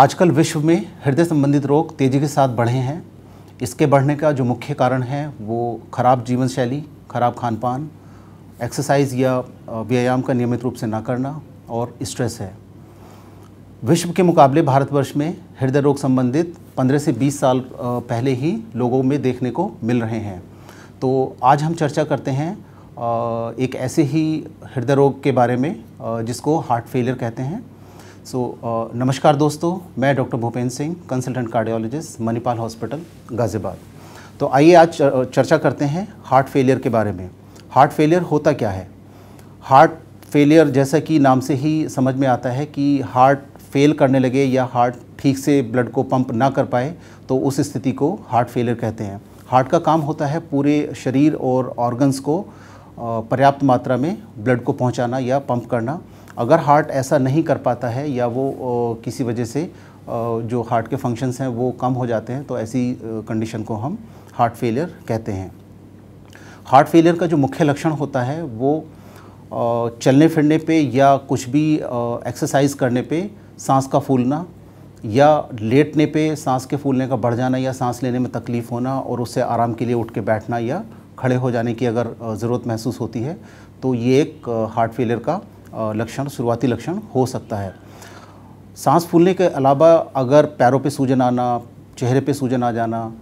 आजकल विश्व में हृदय संबंधित रोग तेज़ी के साथ बढ़े हैं इसके बढ़ने का जो मुख्य कारण है वो ख़राब जीवन शैली ख़राब खान पान एक्सरसाइज या व्यायाम का नियमित रूप से ना करना और स्ट्रेस है विश्व के मुकाबले भारतवर्ष में हृदय रोग संबंधित 15 से 20 साल पहले ही लोगों में देखने को मिल रहे हैं तो आज हम चर्चा करते हैं एक ऐसे ही हृदय रोग के बारे में जिसको हार्ट फेलियर कहते हैं सो so, uh, नमस्कार दोस्तों मैं doctor Bhupendra Singh consultant cardiologist Manipal hospital Ghaziabad तो आइए आज चर्चा करते हैं हार्ट फेलियर के बारे में हार्ट फेलियर होता क्या है हार्ट फेलियर जैसा कि नाम से ही समझ में आता है कि हार्ट फेल करने लगे या हार्ट ठीक से ब्लड को पंप ना कर पाए तो उस स्थिति को हार्ट फेलियर कहते हैं हार्ट का काम होता है पूरे शरीर और ऑर्गन्स को पर्याप्त मात्रा में ब्लड को पहुंचाना या पंप करना अगर हार्ट ऐसा नहीं कर पाता है या वो किसी वजह से जो हार्ट के फंक्शंस हैं वो कम हो जाते हैं तो ऐसी कंडीशन को हम हार्ट फेलियर कहते हैं हार्ट फेलियर का जो मुख्य लक्षण होता है वो चलने फिरने पे या कुछ भी एक्सरसाइज करने पे सांस का फूलना या लेटने पे सांस के फूलने का बढ़ जाना या सांस लेने में तकलीफ़ होना और उससे आराम के लिए उठ के बैठना या खड़े हो जाने की अगर ज़रूरत महसूस होती है तो ये एक हार्ट फेलियर का लक्षण शुरुआती लक्षण हो सकता है सांस फूलने के अलावा अगर पैरों पे सूजन आना चेहरे पे सूजन आ जाना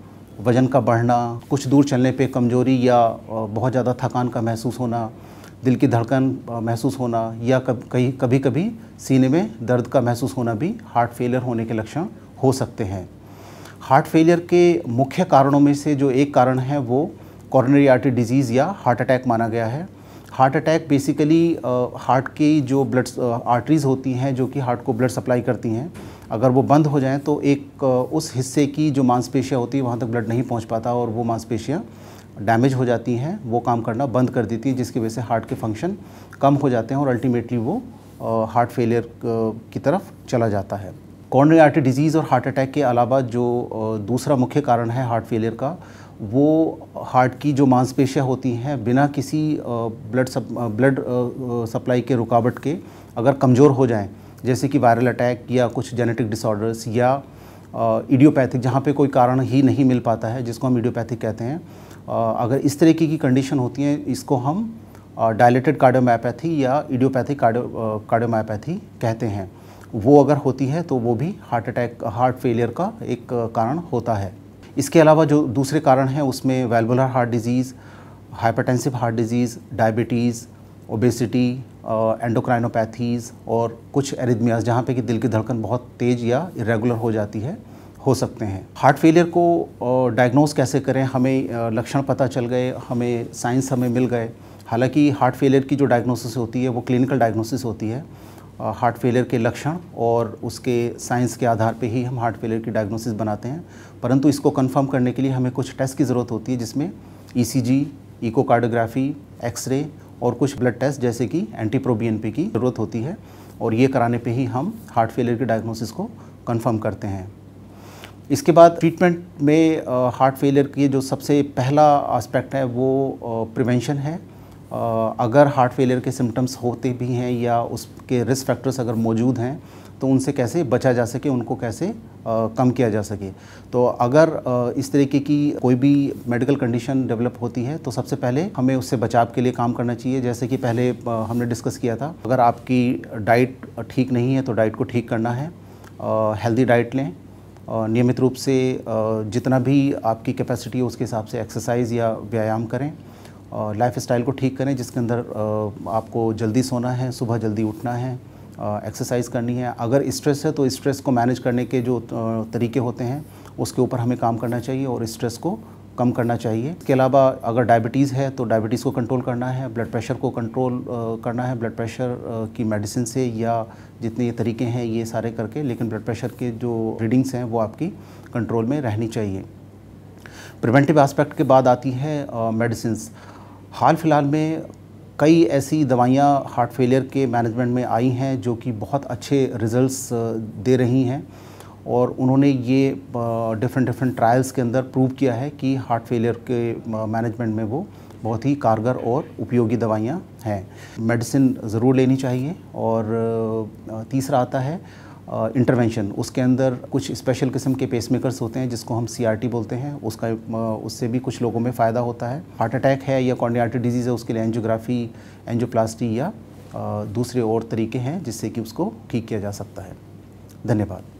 वज़न का बढ़ना कुछ दूर चलने पे कमजोरी या बहुत ज़्यादा थकान का महसूस होना दिल की धड़कन महसूस होना या कभी कभी कभी सीने में दर्द का महसूस होना भी हार्ट फेलियर होने के लक्षण हो सकते हैं हार्ट फेलियर के मुख्य कारणों में से जो एक कारण है वो कॉर्नरी आर्टरी डिजीज़ या हार्ट अटैक माना गया है हार्ट अटैक बेसिकली हार्ट की जो ब्लड आर्टरीज़ होती हैं जो कि हार्ट को ब्लड सप्लाई करती हैं अगर वो बंद हो जाएं तो एक उस हिस्से की जो मांसपेशियाँ होती है वहाँ तक ब्लड नहीं पहुँच पाता और वो मांसपेशियाँ डैमेज हो जाती हैं वो काम करना बंद कर देती है जिसकी वजह से हार्ट के फंक्शन कम हो जाते हैं और अल्टीमेटली वो हार्ट फेलियर की तरफ चला जाता है कॉर्नरी आर्टरी डिजीज़ और हार्ट अटैक के अलावा जो दूसरा मुख्य कारण है हार्ट फेलियर का वो हार्ट की जो मांसपेशियाँ होती हैं बिना किसी ब्लड सप, ब्लड सप्लाई के रुकावट के अगर कमज़ोर हो जाएं जैसे कि वायरल अटैक या कुछ जेनेटिक डिसऑर्डर्स या इडियोपैथिक जहाँ पे कोई कारण ही नहीं मिल पाता है जिसको हम इडियोपैथिक कहते हैं अगर इस तरीके की कंडीशन होती हैं इसको हम डायलेटेड कार्डियोमायोपैथी या इडियोपैथिक कार्डियो कार्डियोमायोपैथी कहते हैं वो अगर होती है तो वो भी हार्ट अटैक हार्ट फेलियर का एक कारण होता है इसके अलावा जो दूसरे कारण हैं उसमें वेलबुलर heart disease hypertensive heart disease diabetes obesity endocrinopathies और कुछ एरिदमियाज जहाँ पे कि दिल की धड़कन बहुत तेज़ या इरेगुलर हो जाती है हो सकते हैं हार्ट फेलियर को डायग्नोज कैसे करें हमें लक्षण पता चल गए हमें साइंस हमें मिल गए हालांकि हार्ट फेलियर की जो डायग्नोसिस होती है वो क्लिनिकल डायग्नोसिस होती है हार्ट फेलियर के लक्षण और उसके साइंस के आधार पे ही हम हार्ट फेलियर की डायग्नोसिस बनाते हैं परंतु इसको कंफर्म करने के लिए हमें कुछ टेस्ट की ज़रूरत होती है जिसमें ईसीजी, कार्डोग्राफी एक्सरे और कुछ ब्लड टेस्ट जैसे कि एंटी प्रोबीएनपी की ज़रूरत होती है और ये कराने पर ही हम हार्ट फेलियर की डायग्नोसिस को कन्फर्म करते हैं इसके बाद ट्रीटमेंट में हार्ट फेलियर की जो सबसे पहला आस्पेक्ट है वो प्रिवेंशन है अगर हार्ट फेलियर के सिम्टम्स होते भी हैं या उसके रिस्क फैक्टर्स अगर मौजूद हैं तो उनसे कैसे बचा जा सके उनको कैसे आ, कम किया जा सके तो अगर आ, इस तरीके की कोई भी मेडिकल कंडीशन डेवलप होती है तो सबसे पहले हमें उससे बचाव के लिए काम करना चाहिए जैसे कि पहले आ, हमने डिस्कस किया था अगर आपकी डाइट ठीक नहीं है तो डाइट को ठीक करना है हेल्दी डाइट लें नियमित रूप से जितना भी आपकी कैपेसिटी हो उसके हिसाब से एक्सरसाइज या व्यायाम करें लाइफ स्टाइल को ठीक करें जिसके अंदर आपको जल्दी सोना है सुबह जल्दी उठना है एक्सरसाइज करनी है अगर स्ट्रेस है तो स्ट्रेस को मैनेज करने के जो तरीके होते हैं उसके ऊपर हमें काम करना चाहिए और स्ट्रेस को कम करना चाहिए इसके अलावा अगर डायबिटीज़ है तो डायबिटीज़ को कंट्रोल करना है ब्लड प्रेशर को कंट्रोल करना है ब्लड प्रेशर की मेडिसिन से या जितने ये तरीके हैं ये सारे करके लेकिन ब्लड प्रेशर के जो रीडिंग्स हैं वो आपकी कंट्रोल में रहनी चाहिए प्रिवेंटिव एस्पेक्ट के बाद आती है मेडिसिन हाल फिलहाल में कई ऐसी दवाइयाँ हार्ट फेलियर के मैनेजमेंट में आई हैं जो कि बहुत अच्छे रिजल्ट्स दे रही हैं और उन्होंने ये डिफरेंट डिफरेंट ट्रायल्स के अंदर प्रूव किया है कि हार्ट फेलियर के मैनेजमेंट में वो बहुत ही कारगर और उपयोगी दवाइयाँ हैं मेडिसिन ज़रूर लेनी चाहिए और तीसरा आता है इंटरवेंशन उसके अंदर कुछ स्पेशल किस्म के पेसमेकर्स होते हैं जिसको हम सी बोलते हैं उसका उससे भी कुछ लोगों में फ़ायदा होता है हार्ट अटैक है या कॉन्डियाटी डिजीज़ है उसके लिए एंजियोग्राफी एंजियोप्लास्टी या दूसरे और तरीके हैं जिससे कि उसको ठीक किया जा सकता है धन्यवाद